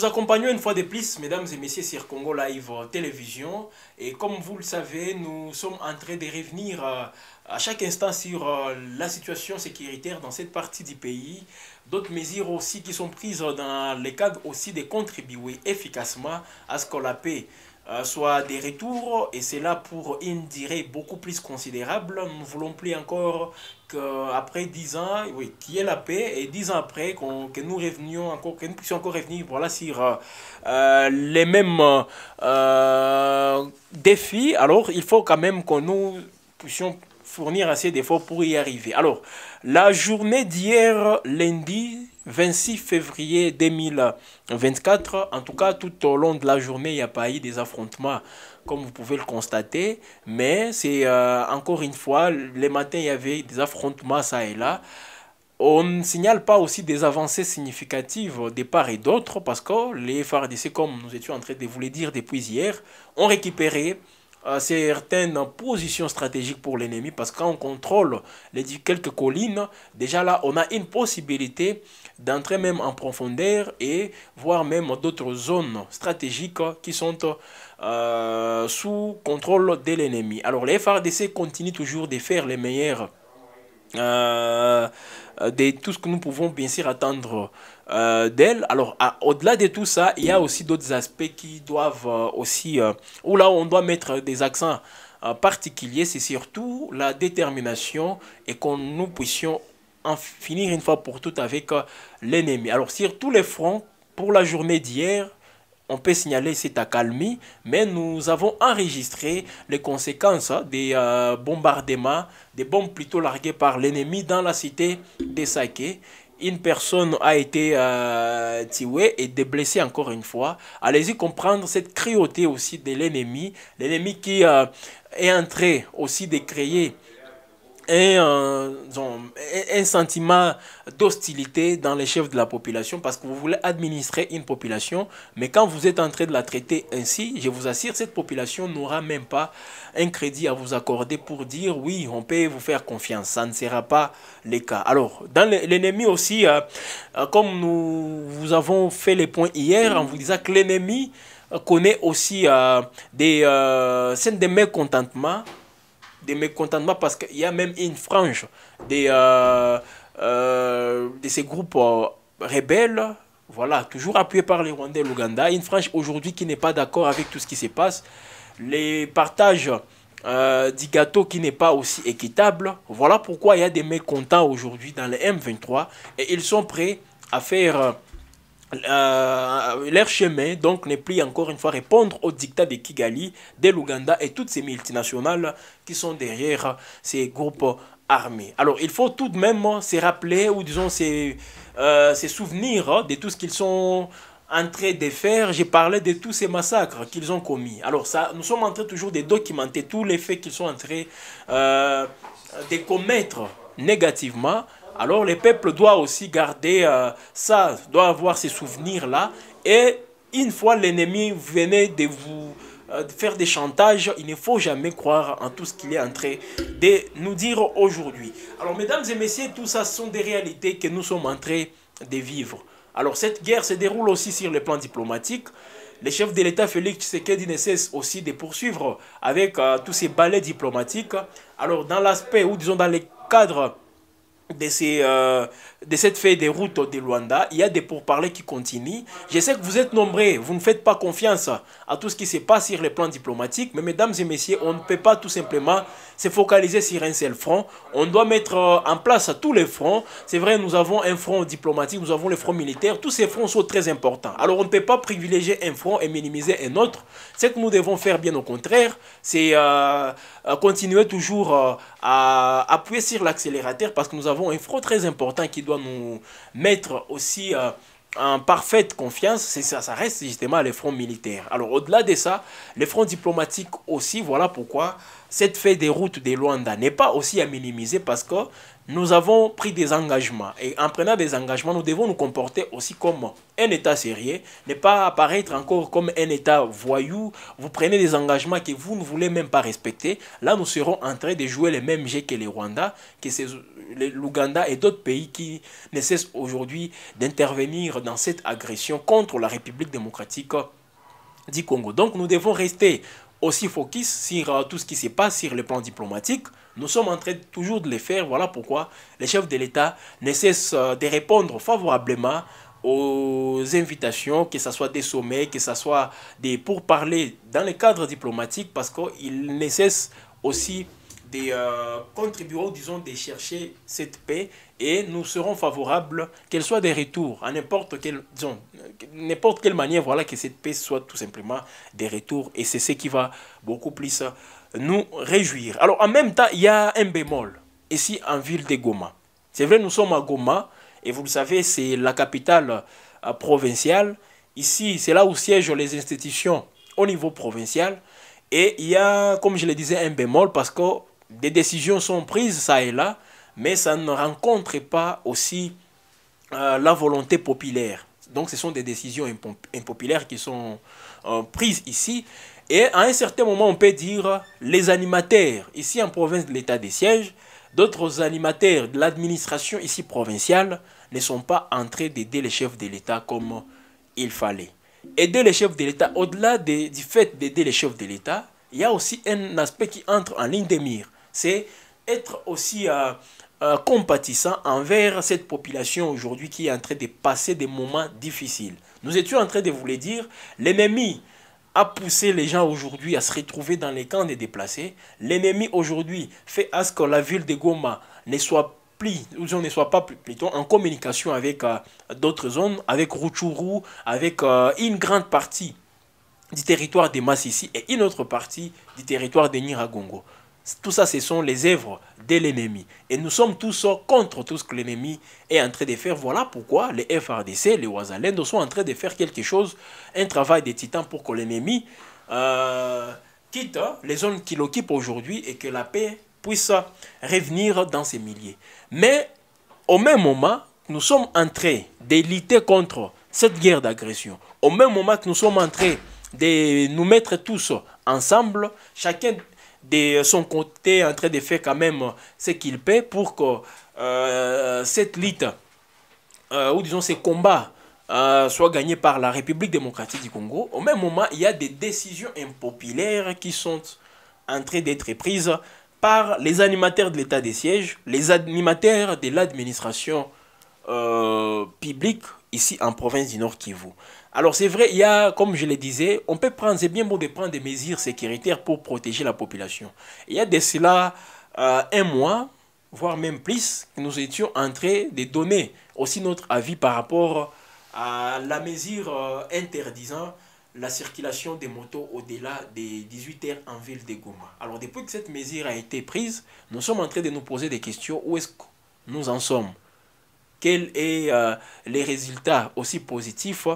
Nous accompagnons une fois de plus, mesdames et messieurs, sur Congo Live Télévision. Et comme vous le savez, nous sommes en train de revenir euh, à chaque instant sur euh, la situation sécuritaire dans cette partie du pays. D'autres mesures aussi qui sont prises dans le cadre aussi de contribuer efficacement à ce que la paix soit des retours et c'est là pour une durée beaucoup plus considérable. Nous voulons plus encore euh, après 10 ans, oui, qui est la paix, et 10 ans après, que nous revenions encore, que nous puissions encore revenir voilà, sur euh, euh, les mêmes défis, alors il faut quand même que nous puissions fournir assez d'efforts pour y arriver. Alors, la journée d'hier, lundi 26 février 2024, en tout cas tout au long de la journée, il n'y a pas eu des affrontements comme vous pouvez le constater. Mais c'est euh, encore une fois, les matins, il y avait des affrontements ça et là. On ne signale pas aussi des avancées significatives des parts et d'autres parce que les FARDC, comme nous étions en train de vous le dire depuis hier, ont récupéré certaines positions stratégiques pour l'ennemi parce que on contrôle les quelques collines, déjà là, on a une possibilité d'entrer même en profondeur et voir même d'autres zones stratégiques qui sont euh, sous contrôle de l'ennemi. Alors les FRDC continuent toujours de faire les meilleurs euh, de tout ce que nous pouvons bien sûr attendre euh, d'elle. Alors, au-delà de tout ça, il y a aussi d'autres aspects qui doivent euh, aussi, euh, où là on doit mettre des accents euh, particuliers, c'est surtout la détermination et qu'on nous puissions en finir une fois pour toutes avec l'ennemi. Alors, sur tous les fronts, pour la journée d'hier, on peut signaler cette accalmie, mais nous avons enregistré les conséquences hein, des bombardements, des bombes plutôt larguées par l'ennemi dans la cité de Saké une personne a été euh, tuée et des encore une fois. Allez-y comprendre cette cruauté aussi de l'ennemi, l'ennemi qui euh, est entré aussi de et euh, un, sentiment d'hostilité dans les chefs de la population parce que vous voulez administrer une population, mais quand vous êtes en train de la traiter ainsi, je vous assure, cette population n'aura même pas un crédit à vous accorder pour dire oui, on peut vous faire confiance. Ça ne sera pas le cas. Alors, dans l'ennemi aussi, euh, euh, comme nous vous avons fait les points hier en vous disant que l'ennemi connaît aussi des scènes de mécontentement des mécontentements parce qu'il y a même une frange des, euh, euh, de ces groupes euh, rebelles, voilà, toujours appuyés par les Rwandais et l'Ouganda, une frange aujourd'hui qui n'est pas d'accord avec tout ce qui se passe, les partages du gâteau qui n'est pas aussi équitable. Voilà pourquoi il y a des mécontents aujourd'hui dans les M23 et ils sont prêts à faire euh, leur chemin donc n'est plus encore une fois répondre aux dictats de Kigali, de l'Ouganda et toutes ces multinationales qui sont derrière ces groupes armés. Alors il faut tout de même se rappeler ou disons euh, se, souvenir de tout ce qu'ils sont en train de faire, j'ai parlé de tous ces massacres qu'ils ont commis. Alors ça, nous sommes en train toujours de documenter tous les faits qu'ils sont en train euh, de commettre négativement alors les peuples doivent aussi garder euh, ça, doivent avoir ces souvenirs-là. Et une fois l'ennemi venait de vous euh, faire des chantages, il ne faut jamais croire en tout ce qu'il est entré de nous dire aujourd'hui. Alors mesdames et messieurs, tout ça sont des réalités que nous sommes entrés train de vivre. Alors cette guerre se déroule aussi sur le plan diplomatique. Les chefs de l'État Félix Tshisekedi ne cesse aussi de poursuivre avec euh, tous ces balais diplomatiques. Alors dans l'aspect ou disons dans les cadres de, euh, de cette feuille de route de Luanda. Il y a des pourparlers qui continuent. Je sais que vous êtes nombreux, vous ne faites pas confiance à tout ce qui se passe sur le plan diplomatique, mais mesdames et messieurs, on ne peut pas tout simplement se focaliser sur un seul front. On doit mettre euh, en place tous les fronts. C'est vrai, nous avons un front diplomatique, nous avons le front militaire. Tous ces fronts sont très importants. Alors on ne peut pas privilégier un front et minimiser un autre. Ce que nous devons faire, bien au contraire, c'est euh, euh, continuer toujours à appuyer sur l'accélérateur parce que nous avons un front très important qui doit nous mettre aussi... en parfaite confiance, c'est ça, ça reste justement les fronts militaires. Alors au-delà de ça, les fronts diplomatiques aussi, voilà pourquoi cette fête des routes des Luanda n'est pas aussi à minimiser parce que nous avons pris des engagements. Et en prenant des engagements, nous devons nous comporter aussi comme un État sérieux, ne pas apparaître encore comme un État voyou. Vous prenez des engagements que vous ne voulez même pas respecter. Là, nous serons en train de jouer les mêmes jeux que les Rwanda, que l'Ouganda et d'autres pays qui ne cessent aujourd'hui d'intervenir dans cette agression contre la République démocratique du Congo. Donc nous devons rester aussi focus sur euh, tout ce qui se passe sur le plan diplomatique. Nous sommes en train toujours de le faire. Voilà pourquoi les chefs de l'État ne cessent euh, de répondre favorablement aux invitations, que ce soit des sommets, que ce soit des pourparlers dans le cadre diplomatique, parce qu'ils ne cessent aussi des euh, disons, de chercher cette paix et nous serons favorables qu'elle soit des retours, à n'importe quelle, n'importe quelle manière, voilà, que cette paix soit tout simplement des retours et c'est ce qui va beaucoup plus nous réjouir. Alors, en même temps, il y a un bémol, ici en ville de Goma. C'est vrai, nous sommes à Goma et vous le savez, c'est la capitale euh, provinciale. Ici, c'est là où siègent les institutions au niveau provincial. Et il y a, comme je le disais, un bémol parce que des décisions sont prises ça et là, mais ça ne rencontre pas aussi euh, la volonté populaire. Donc ce sont des décisions impopulaires qui sont euh, prises ici. Et à un certain moment, on peut dire les animateurs, ici en province de l'état des sièges, d'autres animateurs de l'administration ici provinciale ne sont pas entrés d'aider les chefs de l'État comme il fallait. Aider les chefs de l'État, au-delà du fait d'aider les chefs de l'État, il y a aussi un aspect qui entre en ligne de mire c'est être aussi euh, euh, compatissant envers cette population aujourd'hui qui est en train de passer des moments difficiles. Nous étions en train de vous le dire, l'ennemi a poussé les gens aujourd'hui à se retrouver dans les camps des déplacés. L'ennemi aujourd'hui fait à ce que la ville de Goma ne soit plus, ou ne soit pas plus, plutôt en communication avec euh, d'autres zones, avec Ruchuru, avec une grande partie du territoire des Massissi et une autre partie du territoire des Niragongo. Tout ça, ce sont les œuvres de l'ennemi. Et nous sommes tous contre tout ce que l'ennemi est en train de faire. Voilà pourquoi les FRDC, les Ouazalendos, sont en train de faire quelque chose, un travail de titan pour que l'ennemi euh, quitte hein, les zones qu'il occupe aujourd'hui et que la paix puisse revenir dans ses milliers. Mais au même moment, nous sommes en train de lutter contre cette guerre d'agression. Au même moment que nous sommes en train de nous mettre tous ensemble, chacun de son côté en train de faire quand même ce qu'il paie pour que euh, cette lutte, euh, ou disons ces combats, euh, soient gagnés par la République démocratique du Congo. Au même moment, il y a des décisions impopulaires qui sont en train d'être prises par les animateurs de l'état des sièges, les animateurs de l'administration publique ici en province du Nord Kivu. Alors c'est vrai, il y a, comme je le disais, on peut prendre, c'est bien bon de prendre des mesures sécuritaires pour protéger la population. Il y a de cela euh, un mois, voire même plus, nous étions en train de donner aussi notre avis par rapport à la mesure euh, interdisant la circulation des motos au-delà des 18 heures en ville de Goma. Alors depuis que cette mesure a été prise, nous sommes en train de nous poser des questions. Où est-ce que nous en sommes Quels sont euh, les résultats aussi positifs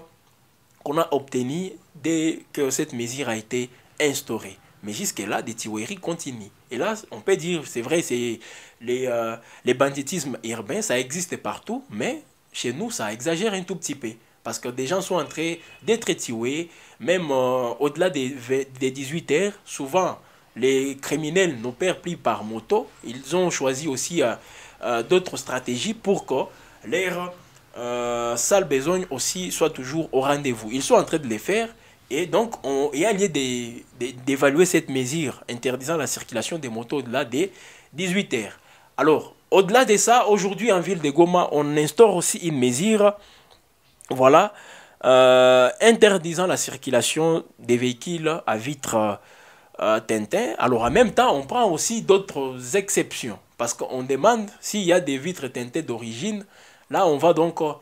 qu'on a obtenu dès que cette mesure a été instaurée. Mais jusque-là, des tueries continuent. Et là, on peut dire, c'est vrai, c'est les, euh, les banditismes urbains, ça existe partout, mais chez nous, ça exagère un tout petit peu. Parce que des gens sont entrés, train d'être tués, même euh, au-delà des, des 18 heures. Souvent, les criminels n'opèrent plus par moto. Ils ont choisi aussi euh, d'autres stratégies pour que leur euh, sale besogne aussi soit toujours au rendez-vous. Ils sont en train de les faire et donc on, il y a lieu d'évaluer cette mesure interdisant la circulation des motos au-delà des 18 heures. Alors, au-delà de ça, aujourd'hui en ville de Goma, on instaure aussi une mesure voilà, euh, interdisant la circulation des véhicules à vitres euh, teintées. Alors en même temps, on prend aussi d'autres exceptions parce qu'on demande s'il y a des vitres teintées d'origine Là, on va donc euh,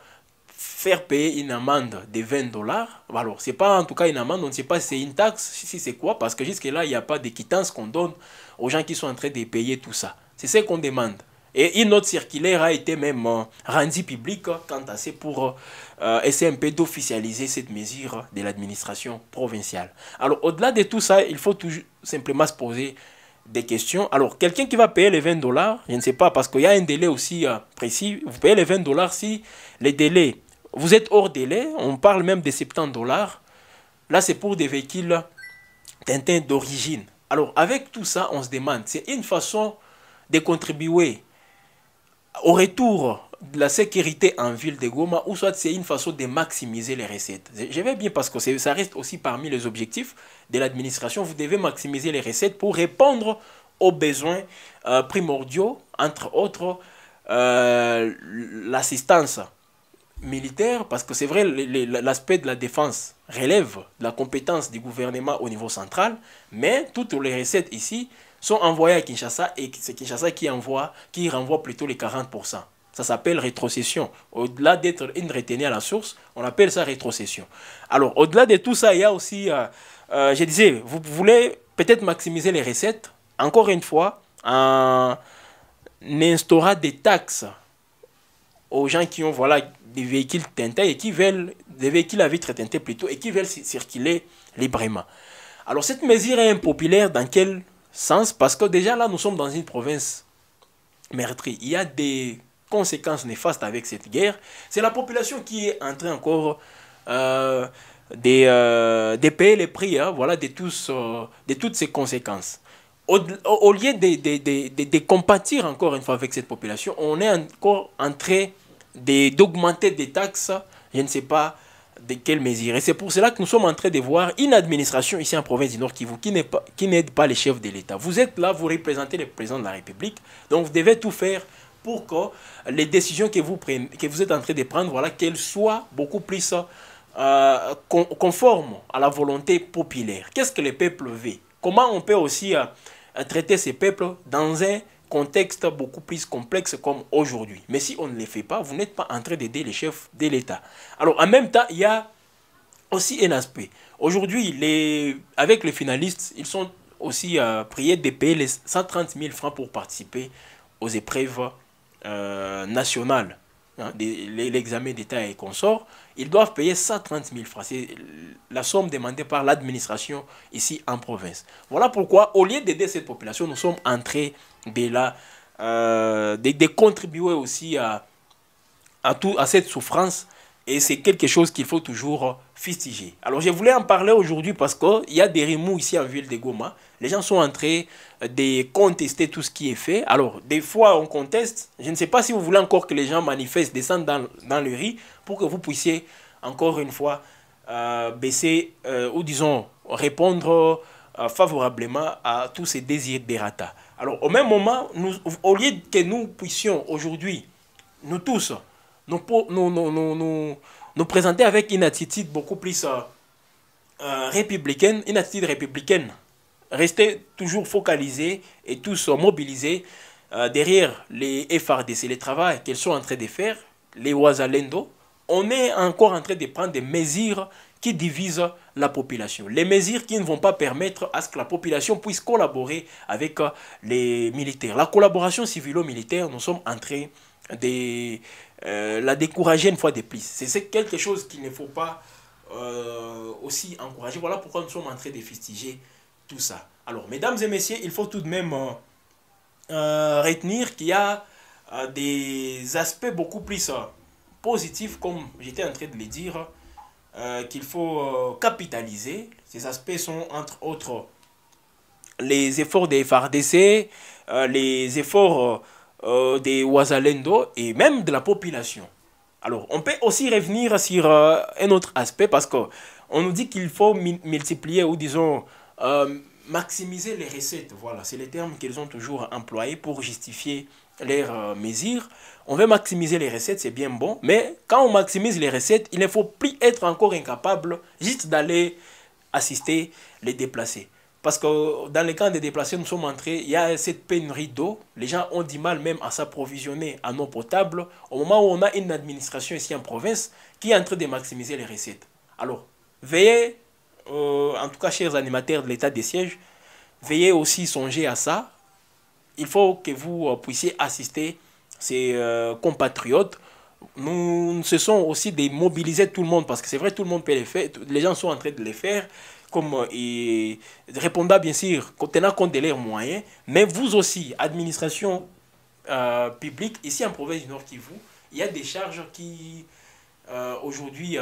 faire payer une amende de 20 dollars. Alors, c'est pas en tout cas une amende, on ne sait pas si c'est une taxe, si c'est quoi, parce que jusque-là, il n'y a pas de quittance qu'on donne aux gens qui sont en train de payer tout ça. C'est ce qu'on demande. Et une autre circulaire a été même euh, rendue publique euh, quant à c'est pour essayer un peu d'officialiser cette mesure de l'administration provinciale. Alors, au-delà de tout ça, il faut tout simplement se poser des questions. Alors, quelqu'un qui va payer les 20 dollars, je ne sais pas, parce qu'il y a un délai aussi euh, précis. Vous payez les 20 dollars si les délais, vous êtes hors délai. On parle même des 70 dollars. Là, c'est pour des véhicules d'origine. Alors, avec tout ça, on se demande, c'est une façon de contribuer au retour la sécurité en ville de Goma, ou soit c'est une façon de maximiser les recettes. Je vais bien parce que ça reste aussi parmi les objectifs de l'administration. Vous devez maximiser les recettes pour répondre aux besoins euh, primordiaux, entre autres euh, l'assistance militaire, parce que c'est vrai, l'aspect de la défense relève de la compétence du gouvernement au niveau central, mais toutes les recettes ici sont envoyées à Kinshasa et c'est Kinshasa qui, envoie, qui renvoie plutôt les 40%. Ça s'appelle rétrocession. Au-delà d'être une retenue à la source, on appelle ça rétrocession. Alors, au-delà de tout ça, il y a aussi, euh, euh, je disais, vous voulez peut-être maximiser les recettes. Encore une fois, on instaura des taxes aux gens qui ont voilà, des véhicules teintés et qui veulent, des véhicules à vitre teintées plutôt, et qui veulent circuler librement. Alors, cette mesure est impopulaire dans quel sens Parce que déjà là, nous sommes dans une province meurtrie. Il y a des conséquences néfastes avec cette guerre, c'est la population qui est en train encore euh, euh de, payer les prix hein, voilà, de, euh, de toutes ces conséquences. Au, lieu de, de, de, compatir encore une fois avec cette population, on est encore en train d'augmenter des taxes, je ne sais pas de quelle mesure. Et c'est pour cela que nous sommes en train de voir une administration ici en province du Nord Kivu qui n'aide pas, pas les chefs de l'État. Vous êtes là, vous représentez le président de la République, donc vous devez tout faire pour que les décisions que vous, prenez, que vous êtes en train de prendre, voilà, qu'elles soient beaucoup plus euh, conformes à la volonté populaire. Qu'est-ce que les peuple veut Comment on peut aussi euh, traiter ces peuples dans un contexte beaucoup plus complexe comme aujourd'hui. Mais si on ne les fait pas, vous n'êtes pas en train d'aider les chefs de l'État. Alors en même temps, il y a aussi un aspect. Aujourd'hui, avec les finalistes, ils sont aussi euh, priés de payer les 130 000 francs pour participer aux épreuves euh, national hein, l'examen d'état et consort, ils doivent payer 130 000 francs. C'est la somme demandée par l'administration ici en province. Voilà pourquoi, au lieu d'aider cette population, nous sommes entrés de, euh, contribuer aussi à, à, tout, à cette souffrance et c'est quelque chose qu'il faut toujours fustiger. Alors je voulais en parler aujourd'hui parce qu'il y a des remous ici en ville de Goma. Les gens sont entrés train de contester tout ce qui est fait. Alors des fois on conteste. Je ne sais pas si vous voulez encore que les gens manifestent, descendent dans, le riz pour que vous puissiez encore une fois euh, baisser euh, ou disons répondre euh, favorablement à tous ces désirs de Alors au même moment, au lieu que nous puissions aujourd'hui, nous tous, nous, nous, nous, présenter avec une attitude beaucoup plus euh, euh, républicaine, une attitude républicaine. Rester toujours focalisé et tous mobilisés euh, derrière les FRDC, les travail qu'elles sont en train de faire, les Ouazalendo. On est encore en train de prendre des mesures qui divisent la population. Les mesures qui ne vont pas permettre à ce que la population puisse collaborer avec les militaires. La collaboration civilo-militaire, nous sommes en train de euh, la décourager une fois de plus. C'est quelque chose qu'il ne faut pas euh, aussi encourager. Voilà pourquoi nous sommes en train de festiger tout ça. Alors, mesdames et messieurs, il faut tout de même euh, retenir qu'il y a des aspects beaucoup plus positifs, comme j'étais en train de le dire, qu'il faut capitaliser. Ces aspects sont, entre autres, les efforts des FRDC, les efforts euh, des wasalendo et même de la population. Alors, on peut aussi revenir sur euh, un autre aspect parce qu'on nous dit qu'il faut multiplier ou disons euh, maximiser les recettes. Voilà, c'est les termes qu'ils ont toujours employé pour justifier leurs mesures On veut maximiser les recettes, c'est bien bon, mais quand on maximise les recettes, il ne faut plus être encore incapable juste d'aller assister les déplacés. Parce que dans les camps des déplacés, nous sommes entrés, il y a cette pénurie d'eau. Les gens ont du mal même à s'approvisionner en eau potable au moment où on a une administration ici en province qui est en train de maximiser les recettes. Alors, veillez, euh, en tout cas, chers animateurs de l'état des sièges, veillez aussi songer à ça. Il faut que vous euh, puissiez assister ces euh, compatriotes nous, nous sont aussi de mobiliser tout le monde parce que c'est vrai tout le monde peut les faire les gens sont en train de les faire comme euh, et répondant bien sûr, tenant compte de leurs moyens, mais vous aussi, administration euh, publique, ici en province du Nord Kivu, il y a des charges qui, euh, aujourd'hui,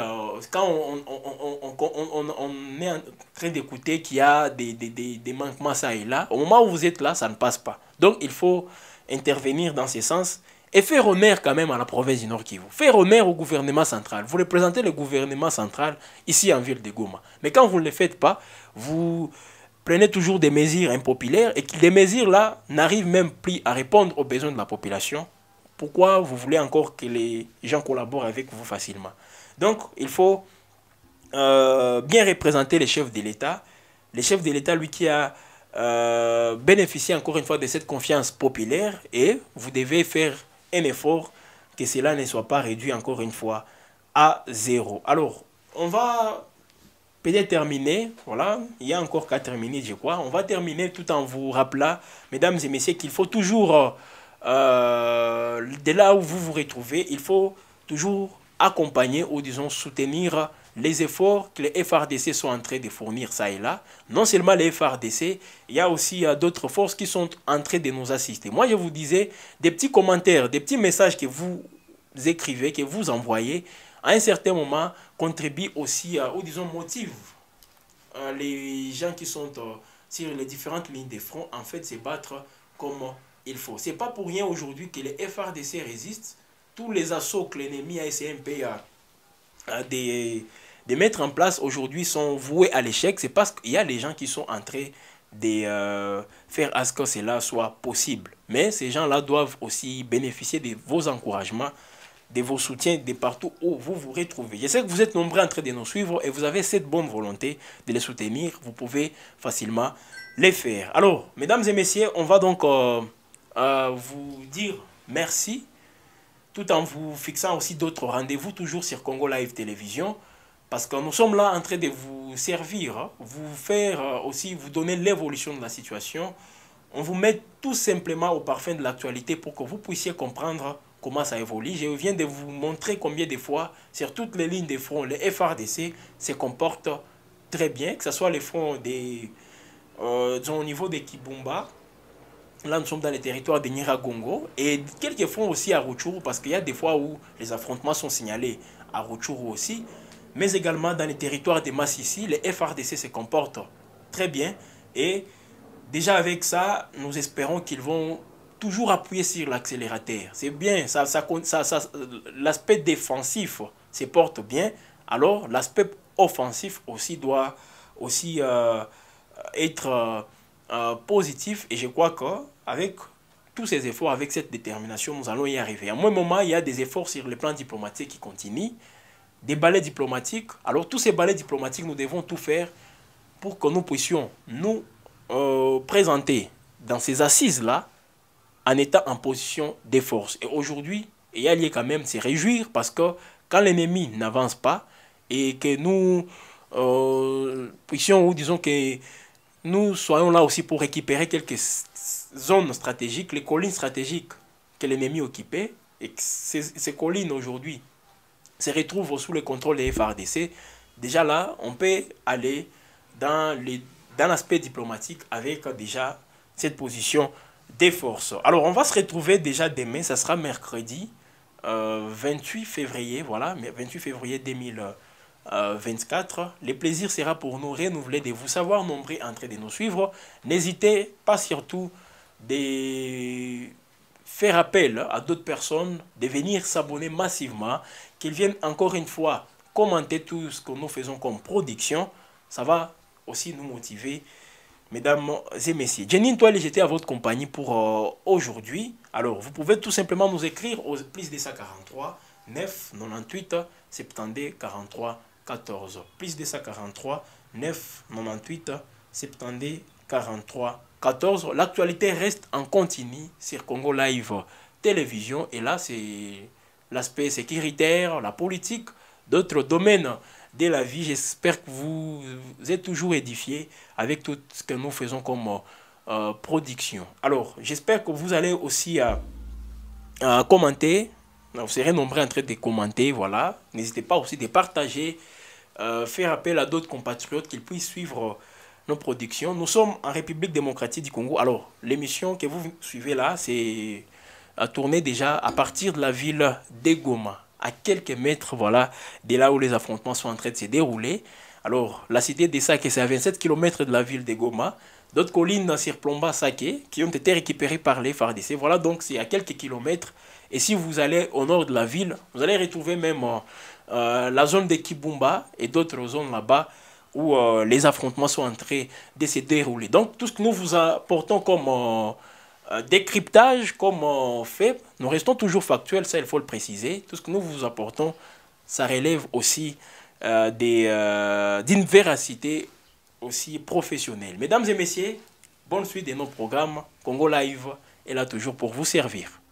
quand on, on, on, on, est en train d'écouter qu'il y a des, des, des, des, manquements ça et là, au moment où vous êtes là, ça ne passe pas. Donc il faut intervenir dans ce sens et faire honneur quand même à la province du Nord Kivu. Faire honneur au gouvernement central. Vous représentez le gouvernement central ici en ville de Goma. Mais quand vous ne le faites pas, vous prenez toujours des mesures impopulaires et que les mesures-là n'arrivent même plus à répondre aux besoins de la population. Pourquoi vous voulez encore que les gens collaborent avec vous facilement Donc, il faut euh, bien représenter les chefs de l'État. Les chefs de l'État, lui, qui a euh, bénéficié encore une fois de cette confiance populaire et vous devez faire un effort, que cela ne soit pas réduit encore une fois à zéro. Alors, on va peut-être terminer, voilà, il y a encore qu'à minutes je crois. On va terminer tout en vous rappelant, mesdames et messieurs, qu'il faut toujours, euh, euh, de là où vous vous retrouvez, il faut toujours accompagner ou disons soutenir les efforts que les FRDC sont en train de fournir ça et là. Non seulement les FRDC, il y a aussi euh, d'autres forces qui sont en train de nous assister. Moi, je vous disais, des petits commentaires, des petits messages que vous écrivez, que vous envoyez, à un certain moment, contribuent aussi, euh, ou disons, motivent euh, les gens qui sont sur les différentes lignes de front, en fait, se battre comme il faut. C'est pas pour rien aujourd'hui que les FRDC résistent. Tous les assauts que l'ennemi a essayé un pays à des de mettre en place aujourd'hui sont voués à l'échec, c'est parce qu'il y a des gens qui sont euh, en train de faire à ce que cela soit possible. Mais ces gens-là doivent aussi bénéficier de vos encouragements, de vos soutiens, de partout où vous vous retrouvez. Je sais que vous êtes nombreux en train de nous suivre et vous avez cette bonne volonté de les soutenir. Vous pouvez facilement les faire. Alors, mesdames et messieurs, on va donc euh, euh, vous dire merci tout en vous fixant aussi d'autres rendez-vous toujours sur Congo Live Télévision. Parce que nous sommes là en train de vous servir, hein. vous faire euh, aussi, vous donner l'évolution de la situation. On vous met tout simplement au parfum de l'actualité pour que vous puissiez comprendre comment ça évolue. Je viens de vous montrer combien de fois, sur toutes les lignes des fronts, les FRDC se comportent très bien, que ce soit les fronts des, euh, disons, au niveau des Kibumba, là nous sommes dans les territoires de Niragongo, et quelques fronts aussi à Rutshuru, parce qu'il y a des fois où les affrontements sont signalés à Rutshuru aussi mais également dans les territoires des Massissi, les FRDC se comportent très bien et déjà avec ça, nous espérons qu'ils vont toujours appuyer sur l'accélérateur. C'est bien, ça, ça, ça, l'aspect défensif se porte bien, alors l'aspect offensif aussi doit aussi euh, être euh, positif et je crois que avec tous ces efforts, avec cette détermination, nous allons y arriver. À un moment, il y a des efforts sur le plan diplomatique qui continuent, des balais diplomatiques. Alors tous ces balais diplomatiques, nous devons tout faire pour que nous puissions nous euh, présenter dans ces assises-là en étant en position des forces. Et aujourd'hui, il y a quand même se réjouir parce que quand l'ennemi n'avance pas et que nous euh, puissions, ou disons que nous soyons là aussi pour récupérer quelques zones stratégiques, les collines stratégiques que l'ennemi occupait, et que ces collines aujourd'hui se retrouvent sous le contrôle des FRDC. déjà là, on peut aller dans l'aspect dans diplomatique avec déjà cette position des forces. Alors, on va se retrouver déjà demain, ça sera mercredi 28 euh, février, voilà, 28 février 2024. Euh, le plaisir sera pour nous renouveler de vous savoir nombreux en de nous suivre. N'hésitez pas surtout des faire appel à d'autres personnes de venir s'abonner massivement, qu'ils viennent encore une fois commenter tout ce que nous faisons comme production. Ça va aussi nous motiver, mesdames et messieurs. Jenny Toile, j'étais à votre compagnie pour euh, aujourd'hui. Alors, vous pouvez tout simplement nous écrire au plus 43 9 98 72 43 14. Plus 43 9 98 72 43 l'actualité reste en continu sur Congo Live Télévision. Et là, c'est l'aspect sécuritaire, la politique, d'autres domaines de la vie. J'espère que vous êtes toujours édifiés avec tout ce que nous faisons comme euh, production. Alors, j'espère que vous allez aussi euh, euh, commenter. Vous serez nombreux en train de commenter, voilà. N'hésitez pas aussi de partager, faire appel à d'autres compatriotes qu'ils puissent suivre nos productions. Nous sommes en République démocratique du Congo. Alors, l'émission que vous suivez là, c'est euh, tournée déjà à partir de la ville Goma, à quelques mètres voilà, de là où les affrontements sont en train de se dérouler. Alors, la cité de Sake, c'est à 27 km de la ville Goma. D'autres collines dans sirplomba Sake, qui ont été récupérées par les FARDC. Voilà, donc c'est à quelques kilomètres. Et si vous allez au nord de la ville, vous allez retrouver même euh, euh, la zone de Kibumba et d'autres zones là-bas où euh, les affrontements sont entrés train de se dérouler. Donc tout ce que nous vous apportons comme euh, euh, décryptage, comme fait, nous restons toujours factuels, ça il faut le préciser. Tout ce que nous vous apportons, ça relève aussi d'une véracité aussi professionnelle. Mesdames et messieurs, bonne suite de nos programmes. Congo Live est là toujours pour vous servir.